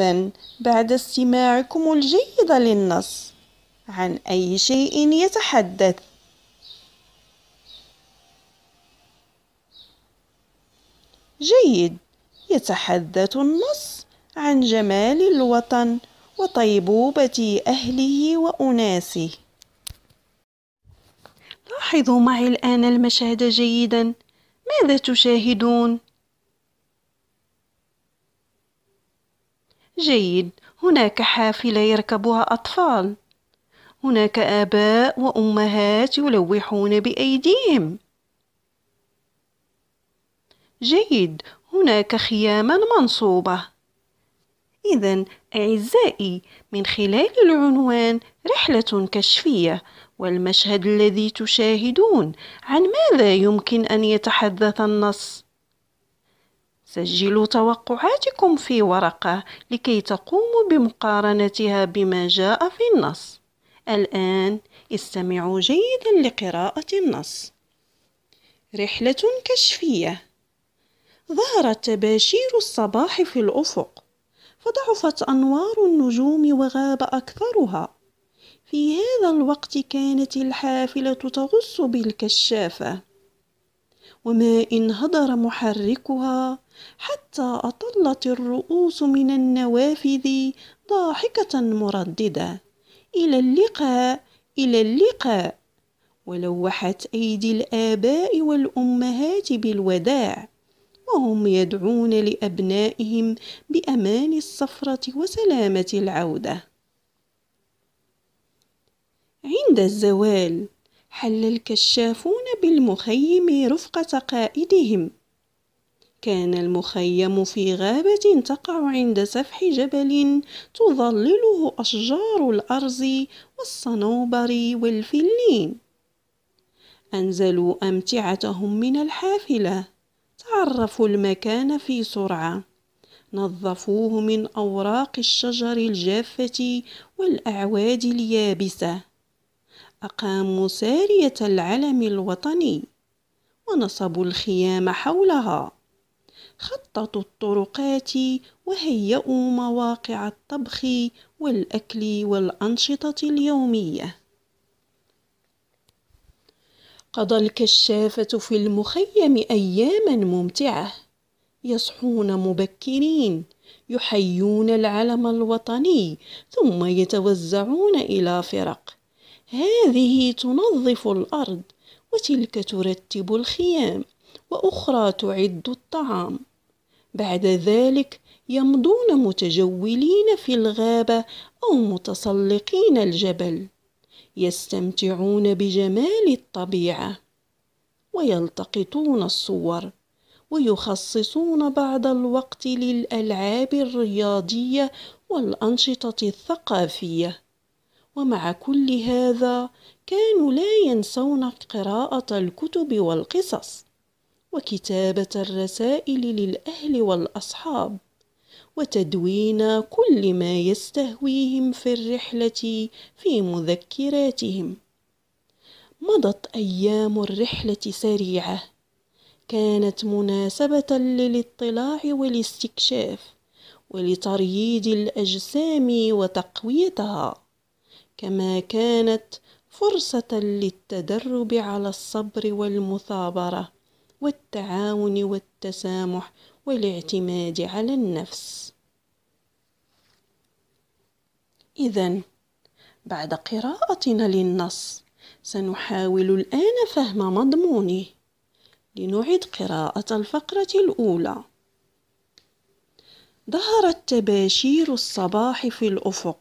إذا بعد استماعكم الجيد للنص عن أي شيء يتحدث جيد يتحدث النص عن جمال الوطن وطيبوبة أهله وأناسه لاحظوا معي الآن المشهد جيدا ماذا تشاهدون؟ جيد هناك حافلة يركبها أطفال هناك آباء وأمهات يلوحون بأيديهم جيد هناك خياما منصوبة إذا أعزائي من خلال العنوان رحلة كشفية والمشهد الذي تشاهدون عن ماذا يمكن أن يتحدث النص؟ سجلوا توقعاتكم في ورقة لكي تقوموا بمقارنتها بما جاء في النص الآن استمعوا جيدا لقراءة النص رحلة كشفية ظهرت تباشير الصباح في الأفق فضعفت أنوار النجوم وغاب أكثرها في هذا الوقت كانت الحافلة تغص بالكشافة وما انهدر محركها حتى أطلت الرؤوس من النوافذ ضاحكة مرددة إلى اللقاء إلى اللقاء ولوحت أيدي الآباء والأمهات بالوداع وهم يدعون لأبنائهم بأمان الصفره وسلامة العودة عند الزوال حل الكشافون بالمخيم رفقة قائدهم كان المخيم في غابة تقع عند سفح جبل تظلله أشجار الأرز والصنوبر والفلين أنزلوا أمتعتهم من الحافلة تعرفوا المكان في سرعة نظفوه من أوراق الشجر الجافة والأعواد اليابسة أقاموا سارية العلم الوطني ونصبوا الخيام حولها خططوا الطرقات وهيئوا مواقع الطبخ والأكل والأنشطة اليومية قضى الكشافة في المخيم أياما ممتعة يصحون مبكرين يحيون العلم الوطني ثم يتوزعون إلى فرق هذه تنظف الأرض وتلك ترتب الخيام وأخرى تعد الطعام بعد ذلك يمضون متجولين في الغابة أو متسلقين الجبل يستمتعون بجمال الطبيعة ويلتقطون الصور ويخصصون بعض الوقت للألعاب الرياضية والأنشطة الثقافية ومع كل هذا كانوا لا ينسون قراءة الكتب والقصص وكتابة الرسائل للأهل والأصحاب وتدوين كل ما يستهويهم في الرحلة في مذكراتهم مضت أيام الرحلة سريعة كانت مناسبة للاطلاع والاستكشاف ولترييد الأجسام وتقويتها كما كانت فرصة للتدرب على الصبر والمثابرة والتعاون والتسامح والاعتماد على النفس إذا بعد قراءتنا للنص سنحاول الآن فهم مضمونه لنعد قراءة الفقرة الأولى ظهرت تباشير الصباح في الأفق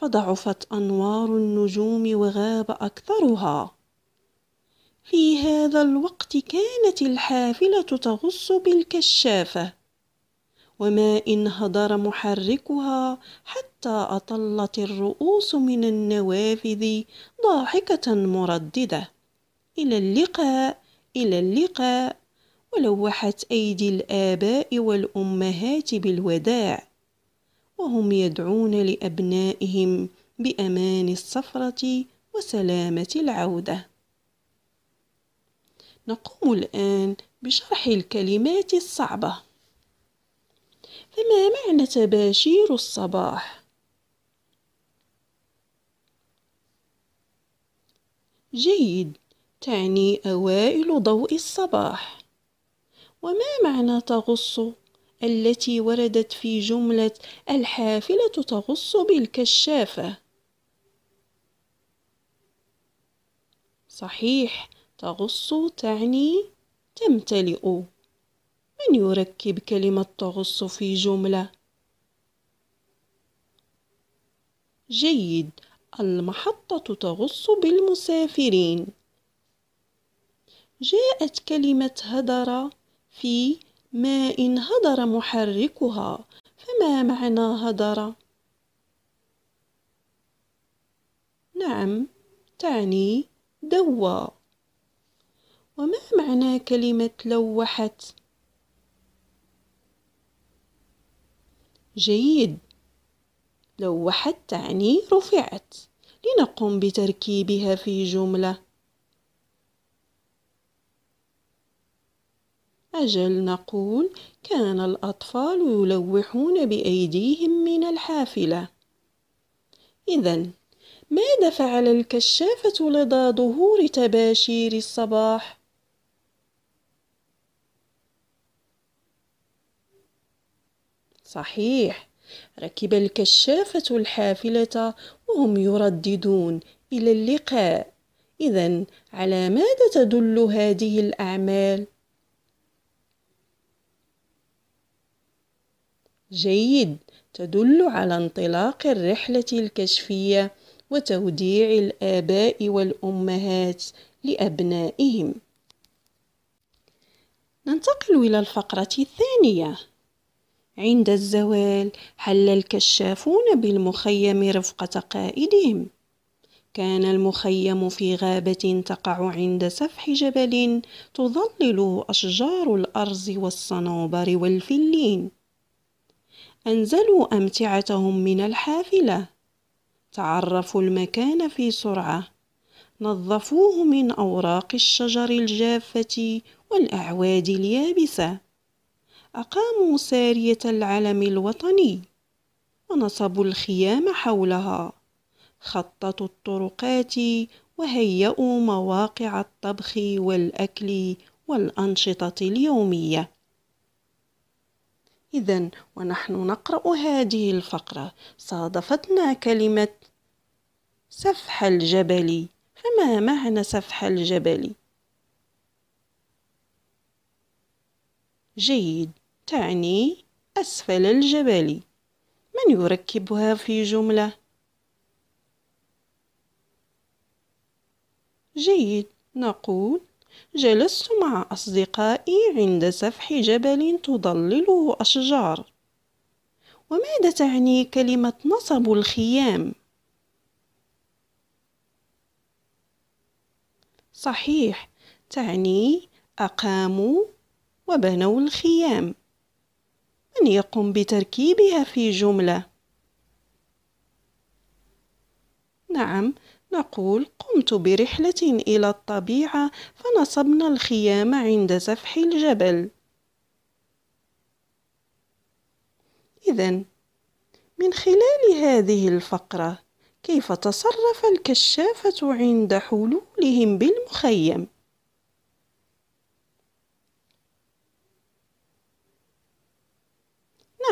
فضعفت أنوار النجوم وغاب أكثرها في هذا الوقت كانت الحافلة تغص بالكشافة وما إن هدر محركها حتى أطلت الرؤوس من النوافذ ضاحكة مرددة إلى اللقاء إلى اللقاء ولوحت أيدي الآباء والأمهات بالوداع وهم يدعون لأبنائهم بأمان السفرة وسلامة العودة نقوم الآن بشرح الكلمات الصعبة فما معنى تباشير الصباح؟ جيد تعني أوائل ضوء الصباح وما معنى تغص؟ التي وردت في جملة الحافلة تغص بالكشافة صحيح تغص تعني تمتلئ من يركب كلمة تغص في جملة جيد المحطة تغص بالمسافرين جاءت كلمة هدر في ما إن هدر محركها فما معنى هدر؟ نعم تعني دوى وما معنى كلمة لوحت؟ جيد لوحت تعني رفعت لنقم بتركيبها في جمله أجل نقول كان الأطفال يلوحون بأيديهم من الحافلة إذا ماذا فعل الكشافة لدى ظهور تباشير الصباح؟ صحيح ركب الكشافة الحافلة وهم يرددون إلى اللقاء إذا على ماذا تدل هذه الأعمال؟ جيد تدل على انطلاق الرحلة الكشفية وتوديع الآباء والأمهات لأبنائهم ننتقل إلى الفقرة الثانية عند الزوال حل الكشافون بالمخيم رفقة قائدهم كان المخيم في غابة تقع عند سفح جبل تظلله أشجار الأرز والصنوبر والفلين أنزلوا أمتعتهم من الحافلة تعرفوا المكان في سرعة نظفوه من أوراق الشجر الجافة والأعواد اليابسة أقاموا سارية العلم الوطني ونصبوا الخيام حولها خططوا الطرقات وهيئوا مواقع الطبخ والأكل والأنشطة اليومية إذا ونحن نقرأ هذه الفقرة صادفتنا كلمة سفح الجبل فما معنى سفح الجبل؟ جيد تعني أسفل الجبل من يركبها في جملة؟ جيد نقول جلست مع أصدقائي عند سفح جبل تضلله أشجار وماذا تعني كلمة نصب الخيام؟ صحيح تعني أقاموا وبنوا الخيام من يقوم بتركيبها في جملة؟ نعم نقول قمت برحلة إلى الطبيعة فنصبنا الخيام عند سفح الجبل إذا من خلال هذه الفقرة كيف تصرف الكشافة عند حلولهم بالمخيم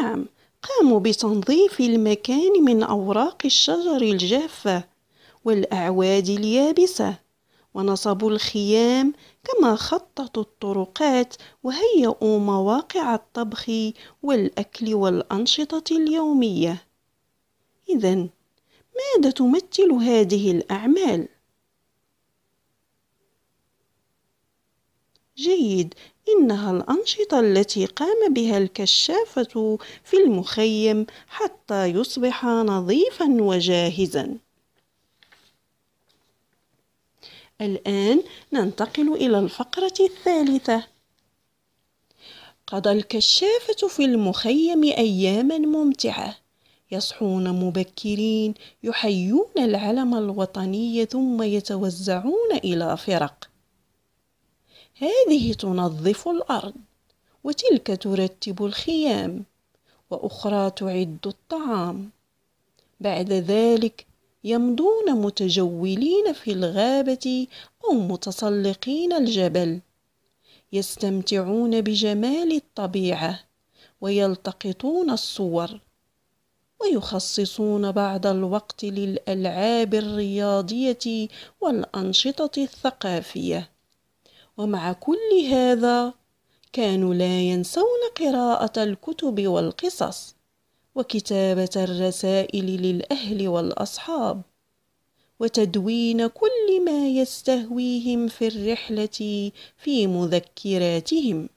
نعم قاموا بتنظيف المكان من أوراق الشجر الجافة والأعواد اليابسة ونصبوا الخيام كما خططوا الطرقات وهيئوا مواقع الطبخ والأكل والأنشطة اليومية إذا ماذا تمثل هذه الأعمال؟ جيد إنها الأنشطة التي قام بها الكشافة في المخيم حتى يصبح نظيفا وجاهزا الآن ننتقل إلى الفقرة الثالثة قضى الكشافة في المخيم أياما ممتعة يصحون مبكرين يحيون العلم الوطني ثم يتوزعون إلى فرق هذه تنظف الأرض وتلك ترتب الخيام وأخرى تعد الطعام بعد ذلك يمضون متجولين في الغابة أو متسلقين الجبل يستمتعون بجمال الطبيعة ويلتقطون الصور ويخصصون بعض الوقت للألعاب الرياضية والأنشطة الثقافية ومع كل هذا كانوا لا ينسون قراءة الكتب والقصص وكتابة الرسائل للأهل والأصحاب وتدوين كل ما يستهويهم في الرحلة في مذكراتهم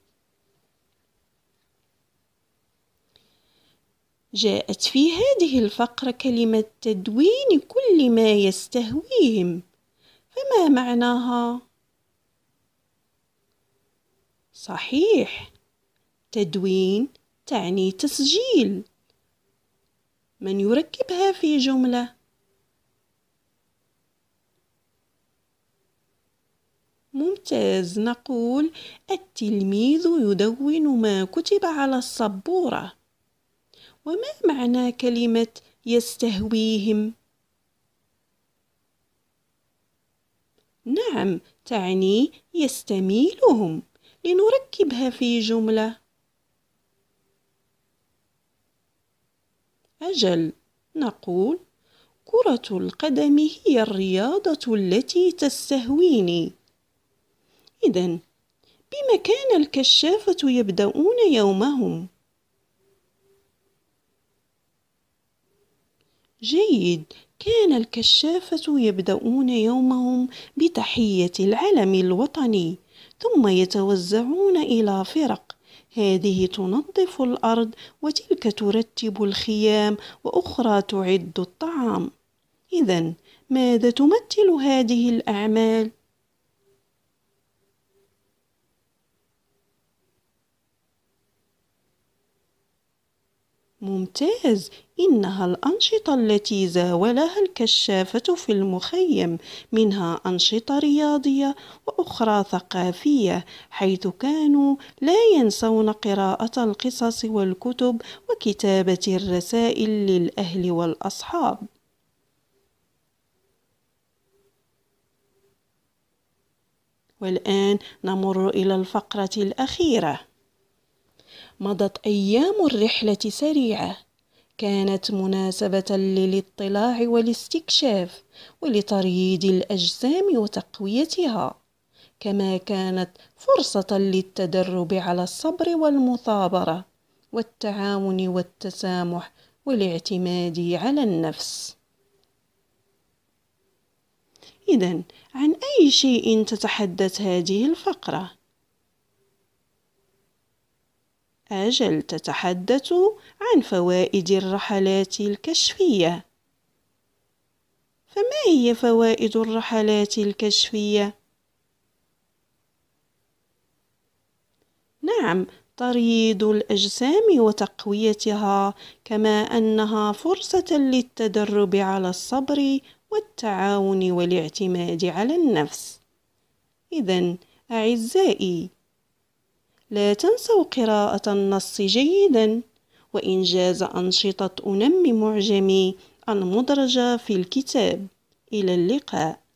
جاءت في هذه الفقرة كلمة تدوين كل ما يستهويهم فما معناها؟ صحيح تدوين تعني تسجيل من يركبها في جملة ممتاز نقول التلميذ يدون ما كتب على السبورة وما معنى كلمة يستهويهم؟ نعم تعني يستميلهم لنركبها في جمله أجل نقول كرة القدم هي الرياضة التي تستهويني إذا بما كان الكشافة يبدأون يومهم؟ جيد كان الكشافة يبدأون يومهم بتحية العلم الوطني ثم يتوزعون إلى فرق هذه تنظف الأرض وتلك ترتب الخيام وأخرى تعد الطعام إذا ماذا تمثل هذه الأعمال؟ ممتاز! إنها الأنشطة التي زاولها الكشافة في المخيم، منها أنشطة رياضية وأخرى ثقافية، حيث كانوا لا ينسون قراءة القصص والكتب وكتابة الرسائل للأهل والأصحاب. والآن نمر إلى الفقرة الأخيرة. مضت أيام الرحلة سريعة كانت مناسبة للاطلاع والاستكشاف ولترييد الأجسام وتقويتها كما كانت فرصة للتدرب على الصبر والمثابرة والتعاون والتسامح والاعتماد على النفس إذن عن أي شيء تتحدث هذه الفقرة؟ أجل تتحدث عن فوائد الرحلات الكشفية فما هي فوائد الرحلات الكشفية؟ نعم تريض الأجسام وتقويتها كما أنها فرصة للتدرب على الصبر والتعاون والاعتماد على النفس إذا أعزائي لا تنسوا قراءة النص جيدا وإنجاز أنشطة أنمي معجمي المدرجة في الكتاب إلى اللقاء